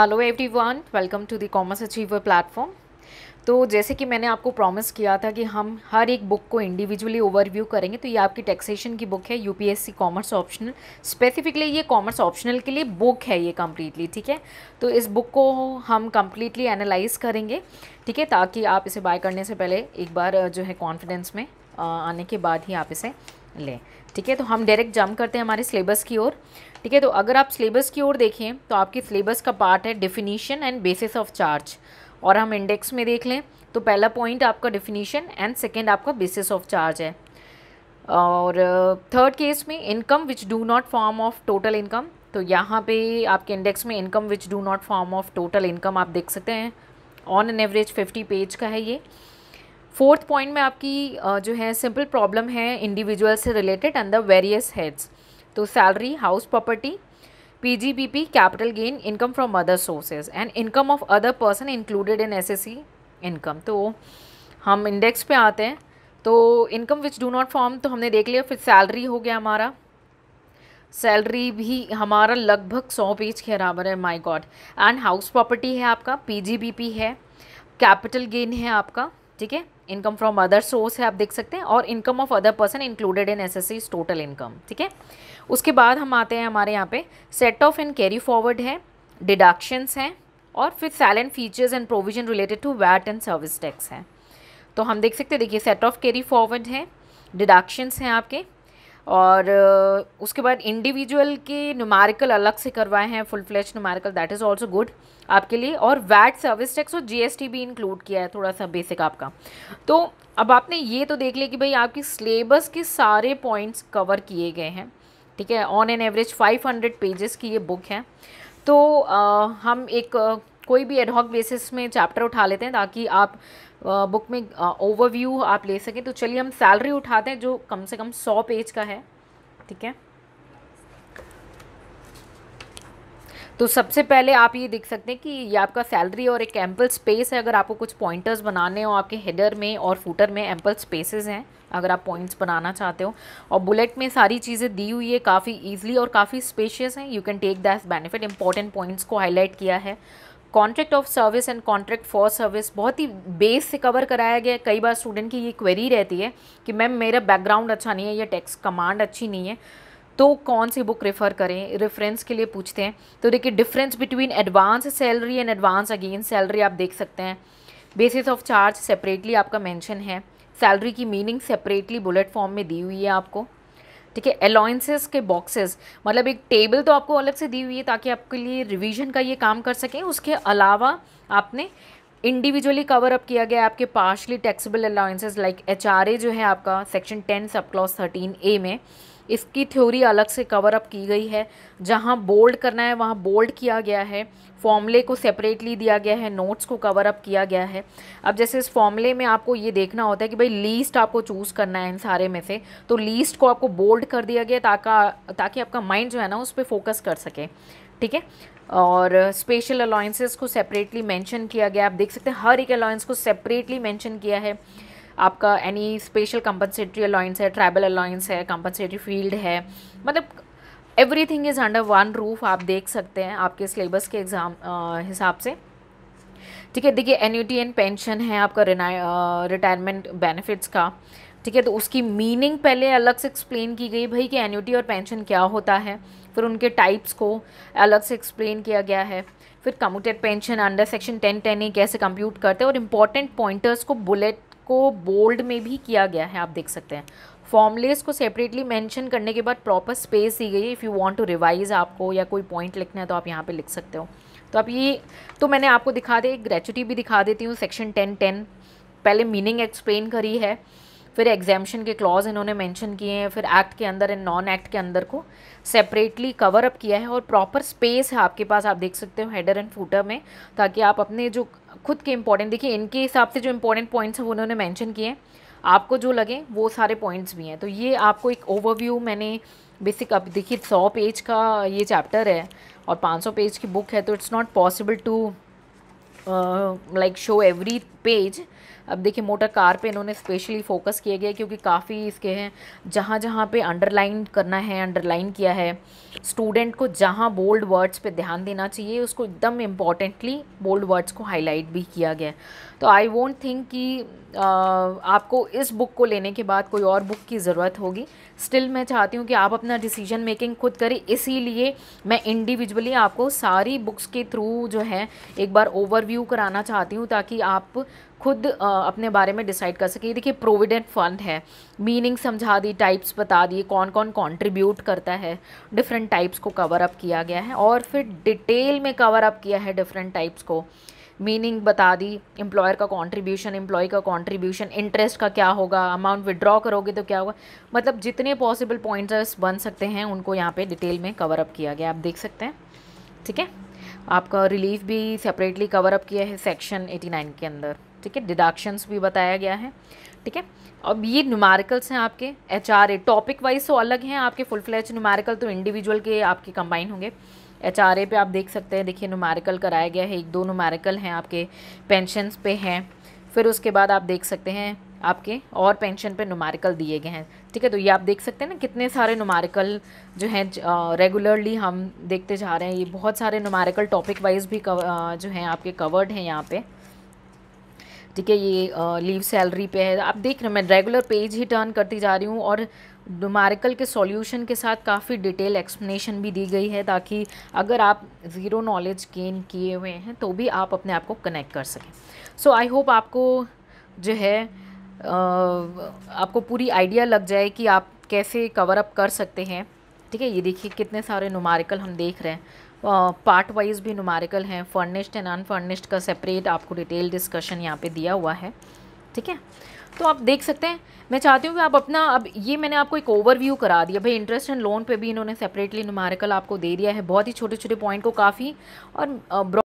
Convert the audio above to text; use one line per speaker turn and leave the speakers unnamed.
hello everyone welcome to the commerce achiever platform तो जैसे कि मैंने आपको प्रॉमिस किया था कि हम हर एक बुक को इंडिविजुअली ओवरव्यू करेंगे तो ये आपकी टैक्सेशन की बुक है यूपीएससी कॉमर्स ऑप्शनल स्पेसिफिकली ये कॉमर्स ऑप्शनल के लिए बुक है ये कम्प्लीटली ठीक है तो इस बुक को हम कम्प्लीटली एनालाइज करेंगे ठीक है ताकि आप इसे बाय करने से पहले एक बार जो है कॉन्फिडेंस में आने के बाद ही आप इसे लें ठीक है तो हम डायरेक्ट जम करते हैं हमारे सिलेबस की ओर ठीक है तो अगर आप सिलेबस की ओर देखें तो आपके सिलेबस का पार्ट है definition and basis of charge और हम इंडेक्स में देख लें तो पहला पॉइंट आपका डिफिनीशन एंड सेकेंड आपका बेसिस ऑफ चार्ज है और थर्ड केस में income which do not form of total income तो यहाँ पे आपके इंडेक्स में income which do not form of total income आप देख सकते हैं on an average fifty page का है ये फोर्थ पॉइंट में आपकी जो है सिंपल प्रॉब्लम है इंडिविजुअल से related and the various heads तो salary house property PGBP capital gain income from other sources and income of other person included in assessee's income तो हम इंडेक्स पे आते हैं तो income which do not form तो हमने देख लिया फिर सैलरी हो गया हमारा सैलरी भी हमारा लगभग सौ पेज के बराबर है my god and house property है आपका पी है कैपिटल गेन है आपका ठीक है इनकम फ्रॉम अदर सोर्स है आप देख सकते हैं और income of other person included in एस टोटल इनकम ठीक है उसके बाद हम आते हैं हमारे यहाँ पे set off and carry forward है डिडक्शंस हैं और फिर salient features and provision related to VAT and service tax है तो हम देख सकते हैं देखिए सेट ऑफ कैरी फॉरवर्ड है डिडक्शंस हैं आपके और उसके बाद इंडिविजुअल के नुमारिकल अलग से करवाए हैं full fledged numerical that is also good आपके लिए और वैट सर्विस टैक्स और जीएसटी भी इंक्लूड किया है थोड़ा सा बेसिक आपका तो अब आपने ये तो देख लिया कि भाई आपकी सिलेबस के सारे पॉइंट्स कवर किए गए हैं ठीक है ऑन एन एवरेज 500 पेजेस की ये बुक है तो आ, हम एक कोई भी एडहॉक बेसिस में चैप्टर उठा लेते हैं ताकि आप बुक में ओवरव्यू आप ले सकें तो चलिए हम सैलरी उठाते हैं जो कम से कम सौ पेज का है ठीक है तो सबसे पहले आप ये देख सकते हैं कि ये आपका सैलरी और एक एम्पल स्पेस है अगर आपको कुछ पॉइंटर्स बनाने हो आपके हेडर में और फूटर में एम्पल स्पेसेस हैं अगर आप पॉइंट्स बनाना चाहते हो और बुलेट में सारी चीज़ें दी हुई है काफ़ी इजीली और काफ़ी स्पेशियस हैं you can take that benefit important points को हाईलाइट किया है contract of service and contract for service बहुत ही बेस से कवर कराया गया है कई बार स्टूडेंट की ये क्वेरी रहती है कि मैम मेरा बैकग्राउंड अच्छा नहीं है या टैक्स कमांड अच्छी नहीं है तो कौन सी बुक रेफ़र करें रेफरेंस के लिए पूछते हैं तो देखिए difference between advance salary and advance again salary आप देख सकते हैं बेसिस ऑफ चार्ज सेपरेटली आपका मैंशन है सैलरी की मीनिंग सेपरेटली बुलेट फॉर्म में दी हुई है आपको ठीक है अलाउंसेस के बॉक्सेस मतलब एक टेबल तो आपको अलग से दी हुई है ताकि आपके लिए रिवीजन का ये काम कर सकें उसके अलावा आपने इंडिविजुअली कवर अप किया गया आपके partially taxable allowances like H जो है आपका section ten sub clause thirteen A में इसकी थ्योरी अलग से कवर अप की गई है जहाँ बोल्ड करना है वहाँ बोल्ड किया गया है फॉर्मूले को सेपरेटली दिया गया है नोट्स को कवर अप किया गया है अब जैसे इस फॉर्मूले में आपको ये देखना होता है कि भाई लीस्ट आपको चूज़ करना है इन सारे में से तो लीस्ट को आपको बोल्ड कर दिया गया ताकि ताकि आपका माइंड जो है ना उस पर फोकस कर सके ठीक है और स्पेशल अलाउंसेस को सेपरेटली मेंशन किया गया आप देख सकते हैं हर एक अलाउंस को सेपरेटली मेंशन किया है आपका एनी स्पेशल कंपनसेटरी अलाउंस है ट्रैवल अलाउंस है कंपनसेटरी फील्ड है मतलब everything is under one roof आप देख सकते हैं आपके सिलेबस के एग्ज़ाम हिसाब से ठीक है देखिए एन एंड पेंशन है आपका रिटायरमेंट बेनिफिट्स का ठीक है तो उसकी मीनिंग पहले अलग से एक्सप्लेन की गई भाई कि एन और पेंशन क्या होता है फिर उनके टाइप्स को अलग से एक्सप्लेन किया गया है फिर commuted pension under section ten ten A कैसे कंप्यूट करते हैं और इम्पॉर्टेंट पॉइंटर्स को बुलेट को बोल्ड में भी किया गया है आप देख सकते हैं फॉर्मलेस को सेपरेटली मेंशन करने के बाद प्रॉपर स्पेस दी गई if you want to revise आपको या कोई पॉइंट लिखना है तो आप यहाँ पे लिख सकते हो तो आप ये तो मैंने आपको दिखा दे ग्रेचुटी भी दिखा देती हूँ सेक्शन टेन टेन पहले मीनिंग एक्सप्लेन करी है फिर एग्जामेशन के क्लॉज इन्होंने मैंशन किए हैं फिर एक्ट के अंदर एंड नॉन एक्ट के अंदर को सेपरेटली कवर अप किया है और प्रॉपर स्पेस है आपके पास आप देख सकते हो हेडर एंड फूटर में ताकि आप अपने जो खुद के इंपॉर्टेंट देखिए इनके हिसाब से जो इंपॉर्टेंट पॉइंट्स हैं वो उन्होंने मैंशन किए हैं आपको जो लगे वो सारे पॉइंट्स भी हैं तो ये आपको एक ओवरव्यू मैंने बेसिक अब देखिए सौ पेज का ये चैप्टर है और पाँच सौ पेज की बुक है तो it's not possible to like show every page अब देखिए मोटर कार पे इन्होंने स्पेशली फोकस किया गया क्योंकि काफ़ी इसके हैं जहाँ जहाँ पे अंडरलाइन करना है अंडरलाइन किया है स्टूडेंट को जहाँ बोल्ड वर्ड्स पे ध्यान देना चाहिए उसको एकदम इम्पॉर्टेंटली बोल्ड वर्ड्स को हाईलाइट भी किया गया तो आई वोंट थिंक कि आ, आपको इस बुक को लेने के बाद कोई और बुक की ज़रूरत होगी स्टिल मैं चाहती हूँ कि आप अपना डिसीजन मेकिंग खुद करें इसीलिए मैं इंडिविजुअली आपको सारी बुक्स के थ्रू जो है एक बार ओवर इंटरव्यू कराना चाहती हूँ ताकि आप खुद अपने बारे में डिसाइड कर सके देखिए प्रोविडेंट फंड है मीनिंग समझा दी टाइप्स बता दिए कौन कौन कंट्रीब्यूट करता है डिफरेंट टाइप्स को कवर अप किया गया है और फिर डिटेल में कवर अप किया है डिफरेंट टाइप्स को मीनिंग बता दी एम्प्लॉयर का कंट्रीब्यूशन एम्प्लॉय का कंट्रीब्यूशन इंटरेस्ट का क्या होगा अमाउंट विड्रॉ करोगे तो क्या होगा मतलब जितने पॉसिबल पॉइंट्स बन सकते हैं उनको यहाँ पे डिटेल में कवर अप किया गया आप देख सकते हैं ठीक है आपका रिलीफ भी सेपरेटली कवर अप किया है सेक्शन 89 के अंदर ठीक है डिडक्शंस भी बताया गया है ठीक है अब ये न्यूमेरिकल्स हैं आपके H R A topic wise तो अलग हैं आपके फुल फ्लैच न्यूमेरिकल तो इंडिविजुअल के आपके कंबाइन होंगे एच आर ए पे आप देख सकते हैं देखिए न्यूमेरिकल कराया गया है एक दो न्यूमेरिकल हैं आपके पेंशनस पे हैं फिर उसके बाद आप देख सकते हैं आपके और पेंशन पे नुमारिकल दिए गए हैं ठीक है तो ये आप देख सकते हैं ना कितने सारे नुमारिकल जो हैं रेगुलरली हम देखते जा रहे हैं ये बहुत सारे नुमारिकल टॉपिक वाइज भी कव, आ, जो हैं आपके कवर्ड हैं यहाँ पे ठीक है ये लीव सैलरी पे है आप देख रहे हैं मैं रेगुलर पेज ही टर्न करती जा रही हूँ और नुमारिकल के सॉल्यूशन के साथ काफ़ी डिटेल एक्सप्लेनेशन भी दी गई है ताकि अगर आप ज़ीरो नॉलेज गेन किए हुए हैं तो भी आप अपने आप को कनेक्ट कर सकें सो आई होप आपको जो है आपको पूरी आइडिया लग जाए कि आप कैसे कवर अप कर सकते हैं ठीक है ये देखिए कितने सारे नुमारिकल हम देख रहे हैं पार्ट वाइज भी नुमारिकल हैं फर्निश्ड एंड अनफर्निश्ड का सेपरेट आपको डिटेल डिस्कशन यहाँ पे दिया हुआ है ठीक है तो आप देख सकते हैं मैं चाहती हूँ कि आप अपना अब ये मैंने आपको एक ओवरव्यू करा दिया भाई इंटरेस्ट एंड लोन पे भी इन्होंने सेपरेटली नुमारिकल आपको दे दिया है बहुत ही छोटे छोटे पॉइंट को काफ़ी और